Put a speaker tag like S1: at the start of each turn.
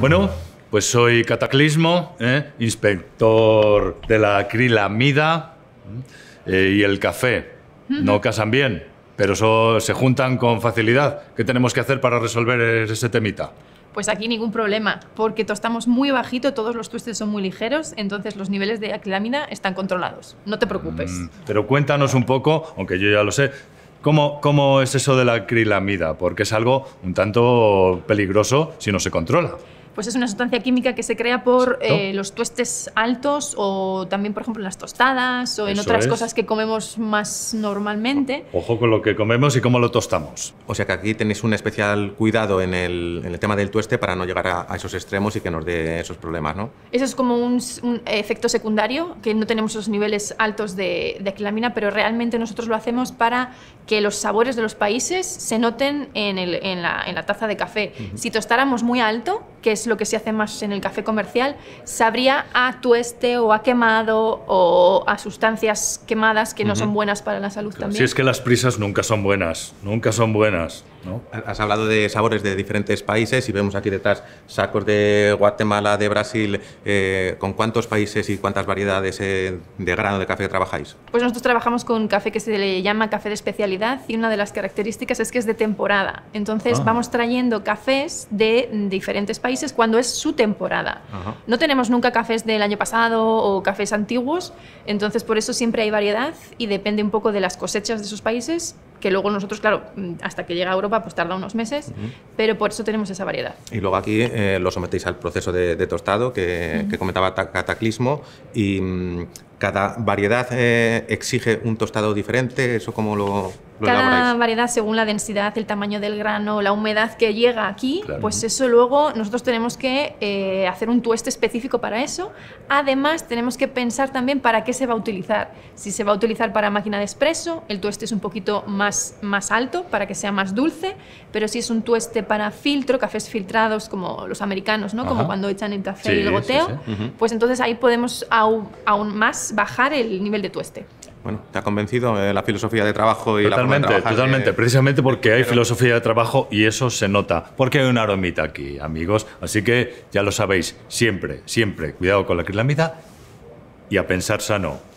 S1: Bueno, pues soy Cataclismo, ¿eh? inspector de la acrilamida ¿eh? Eh, y el café. No casan bien, pero se juntan con facilidad. ¿Qué tenemos que hacer para resolver ese temita?
S2: Pues aquí ningún problema, porque tostamos muy bajito, todos los twists son muy ligeros, entonces los niveles de acrilamida están controlados. No te preocupes. Mm,
S1: pero cuéntanos un poco, aunque yo ya lo sé, ¿Cómo, ¿Cómo, es eso de la acrilamida? Porque es algo un tanto peligroso si no se controla
S2: pues es una sustancia química que se crea por eh, los tuestes altos o también, por ejemplo, en las tostadas o en otras cosas que comemos más normalmente.
S3: Ojo con lo que comemos y cómo lo tostamos. O sea que aquí tenéis un especial cuidado en el, tema del tueste para no llegar a, esos extremos y que nos dé esos problemas, ¿no?
S2: Eso es como un, efecto secundario, que no tenemos esos niveles altos de, de pero realmente nosotros lo hacemos para que los sabores de los países se noten en, la, taza de café. Si tostáramos muy alto, que es lo que se hace más en el café comercial, sabría a ah, tueste o a quemado o a sustancias quemadas que no son buenas para la salud también. Si es
S3: que las prisas nunca son buenas, nunca son buenas. Has hablado de sabores de diferentes países y vemos aquí detrás sacos de Guatemala, de Brasil. Eh, ¿Con cuántos países y cuántas variedades eh, de grano de café trabajáis?
S2: Pues nosotros trabajamos con café que se le llama café de especialidad y una de las características es que es de temporada. Entonces ah. vamos trayendo cafés de diferentes países cuando es su temporada. No tenemos nunca cafés del año pasado o cafés antiguos, entonces por eso siempre hay variedad y depende un poco de las cosechas de esos países que luego nosotros, claro, mm, hasta que llega a Europa, pues tarda unos meses, pero por eso tenemos esa variedad.
S3: Y luego aquí eh, lo sometéis al proceso de, tostado que, comentaba Cataclismo y mm, cada variedad eh, exige un tostado diferente, ¿eso cómo lo, lo Cada
S2: variedad, según la densidad, el tamaño del grano, la humedad que llega aquí, pues eso luego nosotros tenemos que eh, hacer un tueste específico para eso. Además, tenemos que pensar también para qué se va a utilizar. Si se va a utilizar para máquina de espresso, el tueste es un poquito más, más alto para que sea más dulce, pero si es un tueste para filtro, cafés filtrados como los americanos, ¿no? Como cuando echan el café y el goteo, pues entonces ahí podemos aún, aún más bajar el nivel de tueste.
S3: Bueno, ¿te ha convencido de eh, la filosofía de trabajo y totalmente, la forma de trabajar? Totalmente, precisamente
S1: porque hay filosofía de trabajo y eso se nota. Porque hay una aromita aquí, amigos. Así que ya lo sabéis, siempre, siempre, cuidado con la acrilamida y a pensar sano.